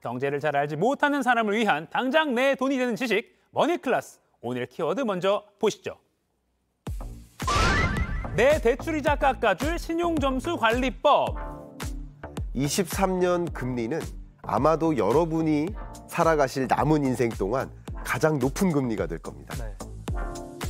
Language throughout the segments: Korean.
경제를 잘 알지 못하는 사람을 위한 당장 내 돈이 되는 지식 머니 클래스 오늘 키워드 먼저 보시죠. 내 대출이자 깎아줄 신용점수 관리법. 23년 금리는 아마도 여러분이 살아가실 남은 인생 동안 가장 높은 금리가 될 겁니다. 네.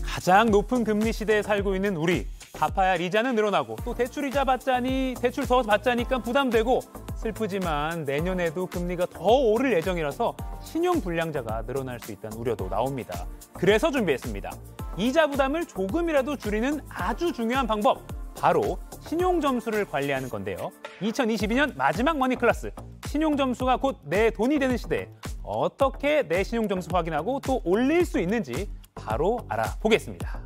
가장 높은 금리 시대에 살고 있는 우리. 갚아야 이자는 늘어나고 또 대출 이자 받자니 대출 더 받자니까 부담되고 슬프지만 내년에도 금리가 더 오를 예정이라서 신용 불량자가 늘어날 수 있다는 우려도 나옵니다. 그래서 준비했습니다. 이자 부담을 조금이라도 줄이는 아주 중요한 방법. 바로 신용 점수를 관리하는 건데요. 2022년 마지막 머니 클래스. 신용 점수가 곧 내 돈이 되는 시대에 어떻게 내 신용 점수 확인하고 또 올릴 수 있는지 바로 알아보겠습니다.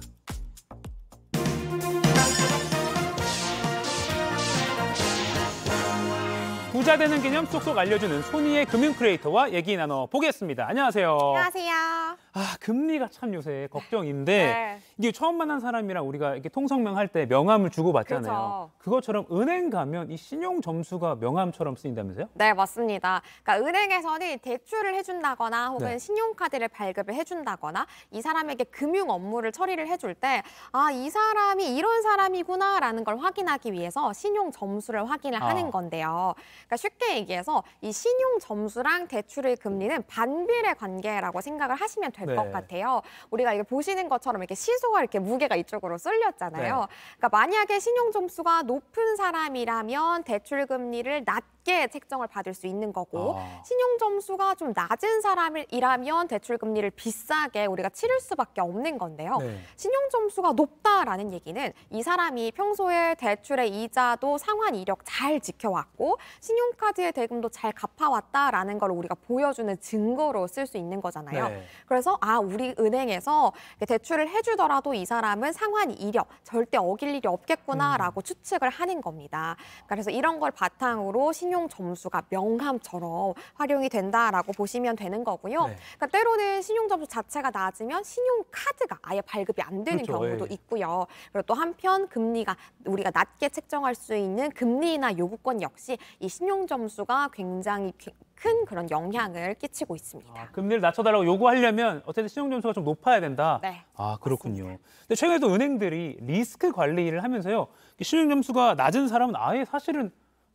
부자 되는 개념 쏙쏙 알려주는 소니의 금융 크리에이터와 얘기 나눠보겠습니다. 안녕하세요. 안녕하세요. 아 금리가 참 요새 네. 걱정인데 네. 이게 처음 만난 사람이랑 우리가 이렇게 통성명 할때 명함을 주고 받잖아요. 그렇죠. 그것처럼 은행 가면 이 신용 점수가 명함처럼 쓰인다면서요? 네 맞습니다. 그러니까 은행에서는 대출을 해준다거나 혹은 네. 신용카드를 발급을 해준다거나 이 사람에게 금융 업무를 처리를 해줄 때 아이 사람이 이런 사람이구나라는 걸 확인하기 위해서 신용 점수를 확인을 아. 하는 건데요. 그러니까 쉽게 얘기해서 이 신용 점수랑 대출의 금리는 반비례 관계라고 생각을 하시면 됩니다. 될것 네. 같아요. 우리가 이게 보시는 것처럼 이렇게 시소가 이렇게 무게가 이쪽으로 쏠렸잖아요. 네. 그러니까 만약에 신용 점수가 높은 사람이라면 대출 금리를 낮 높게 책정을 받을 수 있는 거고 아. 신용 점수가 좀 낮은 사람이라면 대출 금리를 비싸게 우리가 치를 수밖에 없는 건데요. 네. 신용 점수가 높다라는 얘기는 이 사람이 평소에 대출의 이자도 상환 이력 잘 지켜왔고 신용카드의 대금도 잘 갚아왔다라는 걸 우리가 보여주는 증거로 쓸 수 있는 거잖아요. 네. 그래서 아 우리 은행에서 대출을 해주더라도 이 사람은 상환 이력 절대 어길 일이 없겠구나라고 음. 추측을 하는 겁니다. 그래서 이런 걸 바탕으로 신 신용 점수가 명함처럼 활용이 된다라고 보시면 되는 거고요. 네. 그러니까 때로는 신용 점수 자체가 낮으면 신용 카드가 아예 발급이 안 되는 그렇죠. 경우도 예. 있고요. 그리고 또 한편 금리가 우리가 낮게 책정할 수 있는 금리나 요구권 역시 이 신용 점수가 굉장히 큰 그런 영향을 끼치고 있습니다. 아, 금리를 낮춰달라고 요구하려면 어쨌든 신용점수가 좀 높아야 된다. 네. 아 그렇군요. 근데 최근에도 은행들이 리스크 관리를 하면서요. 신용점수가 낮은 사람은 아예 사실은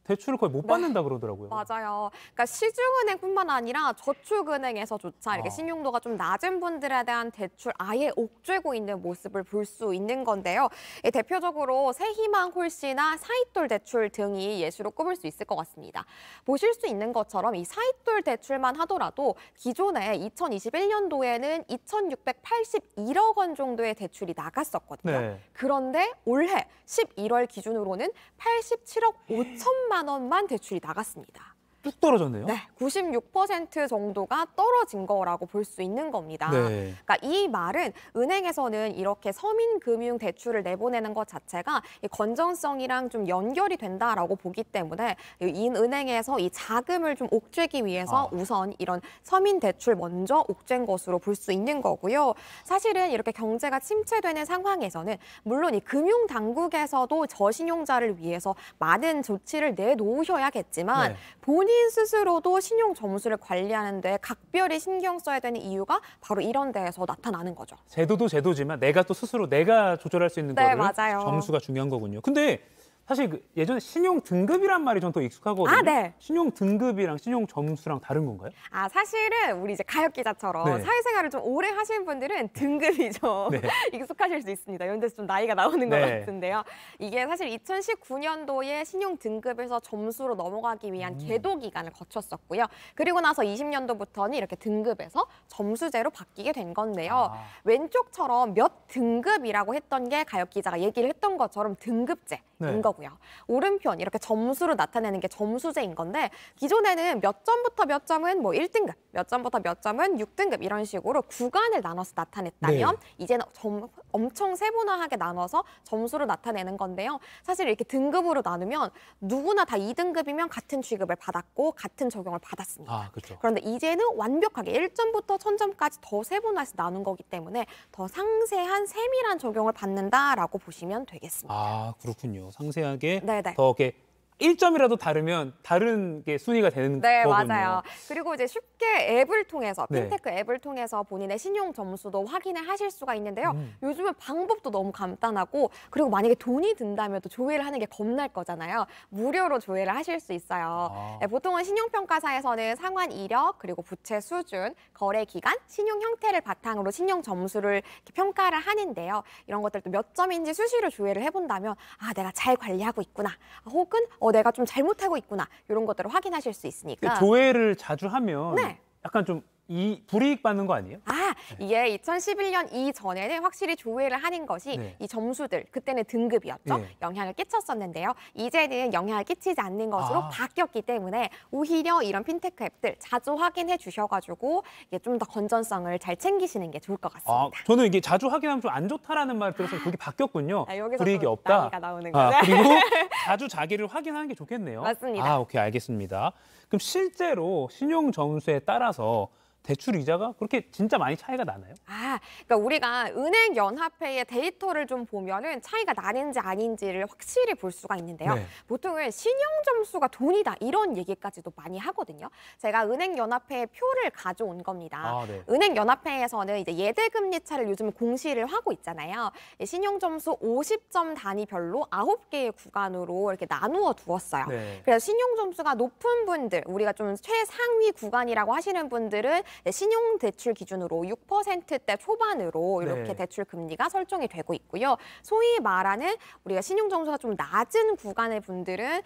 대출을 거의 못 네. 받는다 그러더라고요. 맞아요. 그러니까 시중은행뿐만 아니라 저축은행에서조차 이렇게 아. 신용도가 좀 낮은 분들에 대한 대출 아예 옥죄고 있는 모습을 볼 수 있는 건데요. 예, 대표적으로 새희망 홀씨나 사이돌 대출 등이 예시로 꼽을 수 있을 것 같습니다. 보실 수 있는 것처럼 이 사이돌 대출만 하더라도 기존에 2021년도에는 2,681억 원 정도의 대출이 나갔었거든요. 네. 그런데 올해 11월 기준으로는 87억 5천만 천만 원만 대출이 나갔습니다. 뚝 떨어졌네요. 네, 96% 정도가 떨어진 거라고 볼 수 있는 겁니다. 네. 그러니까 이 말은 은행에서는 이렇게 서민 금융 대출을 내보내는 것 자체가 건전성이랑 좀 연결이 된다라고 보기 때문에 이 은행에서 이 자금을 좀 옥죄기 위해서 아. 우선 이런 서민 대출 먼저 옥죄인 것으로 볼 수 있는 거고요. 사실은 이렇게 경제가 침체되는 상황에서는 물론 이 금융 당국에서도 저신용자를 위해서 많은 조치를 내놓으셔야겠지만 네. 본인 시인 스스로도 신용 점수를 관리하는데 각별히 신경 써야 되는 이유가 바로 이런 데에서 나타나는 거죠. 제도도 제도지만 내가 또 스스로 내가 조절할 수 있는 네, 거를 맞아요. 점수가 중요한 거군요. 근데 사실 그 예전에 신용 등급이란 말이 전더 익숙하거든요. 아, 네. 신용 등급이랑 신용 점수랑 다른 건가요? 아, 사실은 우리 이제 가역 기자처럼 네. 사회생활을 좀 오래 하시는 분들은 등급이 좀 네. 익숙하실 수 있습니다. 이런 데서 좀 나이가 나오는 것 네. 같은데요. 이게 사실 2019년도에 신용 등급에서 점수로 넘어가기 위한 음. 계도 기간을 거쳤었고요. 그리고 나서 20년도부터는 이렇게 등급에서 점수제로 바뀌게 된 건데요. 아. 왼쪽처럼 몇 등급이라고 했던 게 가역 기자가 얘기를 했던 것처럼 등급제인 네. 거 있고요 오른편 이렇게 점수로 나타내는 게 점수제인 건데 기존에는 몇 점부터 몇 점은 뭐 1등급, 몇 점부터 몇 점은 6등급 이런 식으로 구간을 나눠서 나타냈다면 네. 이제는 점, 엄청 세분화하게 나눠서 점수로 나타내는 건데요. 사실 이렇게 등급으로 나누면 누구나 다 2등급이면 같은 취급을 받았고 같은 적용을 받았습니다. 아, 그렇죠. 그런데 이제는 완벽하게 1점부터 1000점까지 더 세분화해서 나눈 거기 때문에 더 상세한 세밀한 적용을 받는다라고 보시면 되겠습니다. 아, 그렇군요. 상세한 섬세하게 네네. 더 이렇게 일점이라도 다르면 다른 게 순위가 되는 네, 거군요. 맞아요. 그리고 이제 쉽게 앱을 통해서 네. 핀테크 네. 앱을 통해서 본인의 신용 점수도 확인을 하실 수가 있는데요. 음. 요즘은 방법도 너무 간단하고 그리고 만약에 돈이 든다면 또 조회를 하는 게 겁날 거잖아요. 무료로 조회를 하실 수 있어요. 아. 네, 보통은 신용평가사에서는 상환 이력 그리고 부채 수준, 거래 기간, 신용 형태를 바탕으로 신용 점수를 평가를 하는데요. 이런 것들도 몇 점인지 수시로 조회를 해본다면 아 내가 잘 관리하고 있구나 혹은 어, 내가 좀 잘못하고 있구나 이런 것들을 확인하실 수 있으니까 조회를 자주 하면 네. 약간 좀 이 불이익 받는 거 아니에요? 아 이게 2011년 이전에는 확실히 조회를 하는 것이 네. 이 점수들 그때는 등급이었죠. 네. 영향을 끼쳤었는데요. 이제는 영향을 끼치지 않는 것으로 아. 바뀌었기 때문에 오히려 이런 핀테크 앱들 자주 확인해 주셔가지고 이게 좀 더 건전성을 잘 챙기시는 게 좋을 것 아, 같습니다. 아, 저는 이게 자주 확인하면 좀 안 좋다라는 말 들어서 그게 바뀌었군요. 아, 불이익이 없다. 나오는 아, 그리고 자주 자기를 확인하는 게 좋겠네요. 맞습니다. 아, 오케이 알겠습니다. 그럼 실제로 신용 점수에 따라서 대출 이자가 그렇게 진짜 많이 차이가 나나요? 아, 그러니까 우리가 은행 연합회의 데이터를 좀 보면은 차이가 나는지 아닌지를 확실히 볼 수가 있는데요. 네. 보통은 신용 점수가 돈이다 이런 얘기까지도 많이 하거든요. 제가 은행 연합회 의 표를 가져온 겁니다. 아, 네. 은행 연합회에서는 이제 예대 금리 차를 요즘 공시를 하고 있잖아요. 신용 점수 50점 단위별로 9개의 구간으로 이렇게 나누어 두었어요. 네. 그래서 신용 점수가 높은 분들, 우리가 좀 최상위 구간이라고 하시는 분들은 네, 신용대출 기준으로 6%대 초반으로 이렇게 네. 대출 금리가 설정이 되고 있고요. 소위 말하는 우리가 신용점수가 좀 낮은 구간의 분들은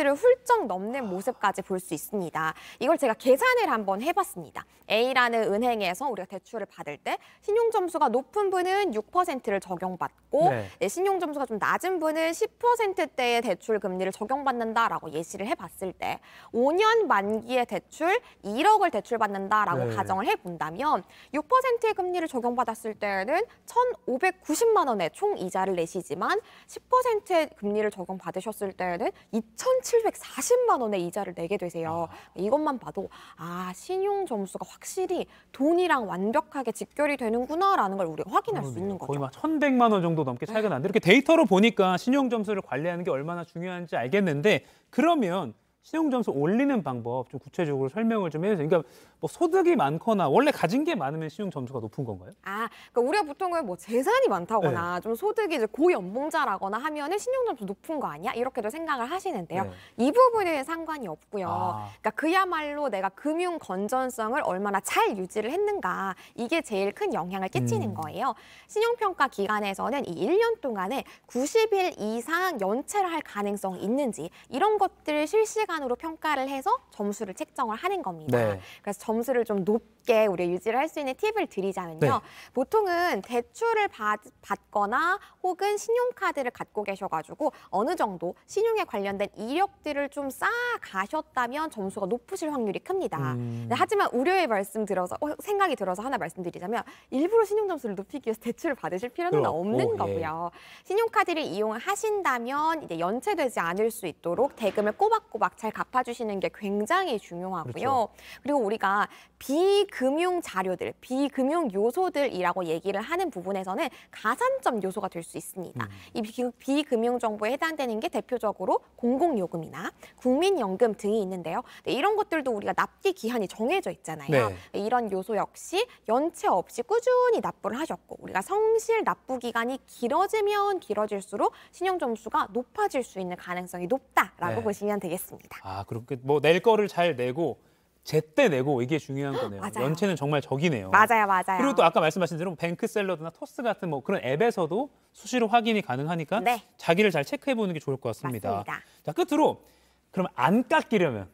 10%를 훌쩍 넘는 모습까지 볼 수 있습니다. 이걸 제가 계산을 한번 해봤습니다. A라는 은행에서 우리가 대출을 받을 때 신용점수가 높은 분은 6%를 적용받고 네. 네 신용점수가 좀 낮은 분은 10%대의 대출 금리를 적용받는다라고 예시를 해봤을 때 5년 만기의 대출 1억을 대출받는다 있다라고 네. 가정을 해본다면 6%의 금리를 적용받았을 때에는 1,590만 원의 총 이자를 내시지만 10%의 금리를 적용받으셨을 때에는 2,740만 원의 이자를 내게 되세요. 아. 이것만 봐도 아 신용 점수가 확실히 돈이랑 완벽하게 직결이 되는구나라는 걸 우리가 확인할 수 있는 거죠. 거의 막 1,100만 원 정도 넘게 차이가 난데 네. 이렇게 데이터로 보니까 신용 점수를 관리하는 게 얼마나 중요한지 알겠는데 그러면 신용 점수 올리는 방법 좀 구체적으로 설명을 좀 해주세요. 그러니까 뭐 소득이 많거나 원래 가진 게 많으면 신용 점수가 높은 건가요? 아, 그러니까 우리가 보통은 뭐 재산이 많다거나 네. 좀 소득이 이제 고연봉자라거나 하면은 신용 점수 높은 거 아니야? 이렇게도 생각을 하시는데요. 네. 이 부분은 상관이 없고요. 아. 그러니까 그야말로 내가 금융 건전성을 얼마나 잘 유지를 했는가 이게 제일 큰 영향을 끼치는 음. 거예요. 신용평가 기간에서는이 1년 동안에 90일 이상 연체를 할 가능성이 있는지 이런 것들을 실시간 기준으로 평가를 해서 점수를 책정을 하는 겁니다. 네. 그래서 점수를 좀 높게 우리 유지를 할 수 있는 팁을 드리자면요. 네. 보통은 대출을 받, 받거나 혹은 신용카드를 갖고 계셔가지고 어느 정도 신용에 관련된 이력들을 좀 쌓아가셨다면 점수가 높으실 확률이 큽니다. 음... 네, 하지만 우려의 말씀 들어서 어, 생각이 들어서 하나 말씀드리자면 일부러 신용 점수를 높이기 위해서 대출을 받으실 필요는 그럼, 없는 오, 예. 거고요. 예. 신용카드를 이용하신다면 이제 연체되지 않을 수 있도록 대금을 꼬박꼬박 잘 갚아주시는 게 굉장히 중요하고요. 그렇죠. 그리고 우리가 비금융 자료들, 비금융 요소들이라고 얘기를 하는 부분에서는 가산점 요소가 될 수 있습니다. 음. 이 비, 금융 정보에 해당되는 게 대표적으로 공공요금이나 국민연금 등이 있는데요. 네, 이런 것들도 우리가 납기 기한이 정해져 있잖아요. 네. 네. 이런 요소 역시 연체 없이 꾸준히 납부를 하셨고 우리가 성실 납부 기간이 길어지면 길어질수록 신용 점수가 높아질 수 있는 가능성이 높다라고 네. 보시면 되겠습니다. 있습니다. 아 그렇게 뭐 낼 거를 잘 내고 제때 내고 이게 중요한 거네요. 맞아요. 연체는 정말 적이네요. 맞아요, 맞아요. 그리고 또 아까 말씀하신 대로 뱅크 샐러드나 토스 같은 뭐 그런 앱에서도 수시로 확인이 가능하니까 네. 자기를 잘 체크해 보는 게 좋을 것 같습니다. 맞습니다. 자 끝으로 그럼 안 깎이려면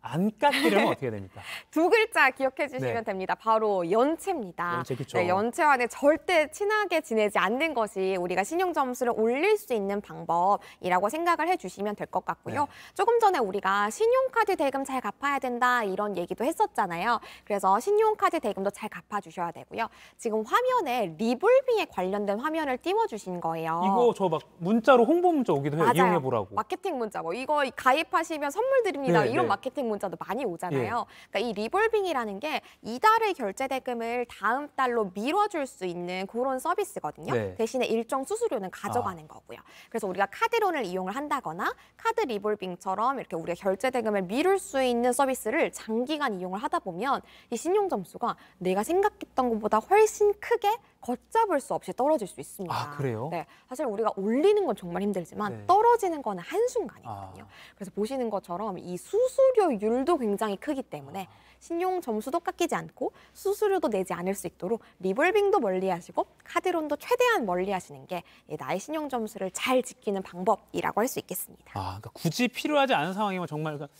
안 깎이려면 어떻게 됩니까? 두 글자 기억해 주시면 네. 됩니다. 바로 연체입니다. 연체, 네, 연체와는 절대 친하게 지내지 않는 것이 우리가 신용 점수를 올릴 수 있는 방법이라고 생각을 해 주시면 될 것 같고요. 네. 조금 전에 우리가 신용카드 대금 잘 갚아야 된다 이런 얘기도 했었잖아요. 그래서 신용카드 대금도 잘 갚아 주셔야 되고요. 지금 화면에 리볼빙에 관련된 화면을 띄워 주신 거예요. 이거 저 막 문자로 홍보 문자 오기도 해요. 이용해 보라고. 마케팅 문자 뭐 이거 가입하시면 선물 드립니다. 네, 이런 네. 마케팅 문자도 많이 오잖아요. 예. 그러니까 이 리볼빙이라는 게 이달의 결제 대금을 다음 달로 미뤄줄 수 있는 그런 서비스거든요. 네. 대신에 일정 수수료는 가져가는 아. 거고요. 그래서 우리가 카드론을 이용을 한다거나 카드 리볼빙처럼 이렇게 우리가 결제 대금을 미룰 수 있는 서비스를 장기간 이용을 하다 보면 이 신용 점수가 내가 생각했던 것보다 훨씬 크게 걷잡을 수 없이 떨어질 수 있습니다. 아, 그래요? 네. 사실 우리가 올리는 건 정말 힘들지만 네. 떨어지는 거는 한순간이거든요. 아. 그래서 보시는 것처럼 이 수수료율도 굉장히 크기 때문에 아. 신용 점수도 깎이지 않고 수수료도 내지 않을 수 있도록 리볼빙도 멀리 하시고 카드론도 최대한 멀리 하시는 게 나의 신용 점수를 잘 지키는 방법이라고 할 수 있겠습니다. 아, 그러니까 굳이 필요하지 않은 상황이면 정말 그러니까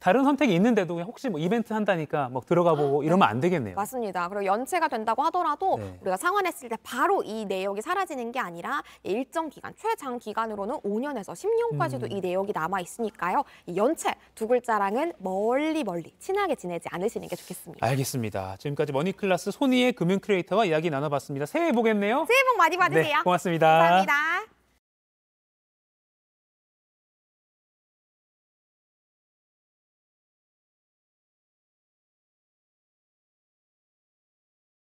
다른 선택이 있는데도 혹시 뭐 이벤트 한다니까 막 뭐 들어가 보고 네. 이러면 안 되겠네요. 맞습니다. 그리고 연체가 된다고 하더라도 네. 우리가 상환했을 때 바로 이 내역이 사라지는 게 아니라 일정 기간, 최장 기간으로는 5년에서 10년까지도 음. 이 내역이 남아 있으니까요. 이 연체 두 글자랑은 멀리 멀리 친하게 지내지 않으시는 게 좋겠습니다. 알겠습니다. 지금까지 머니클라스 손희의 금융 크리에이터와 이야기 나눠봤습니다. 새해 복겠네요 새해 복 많이 받으세요. 네, 고맙습니다. 감사합니다.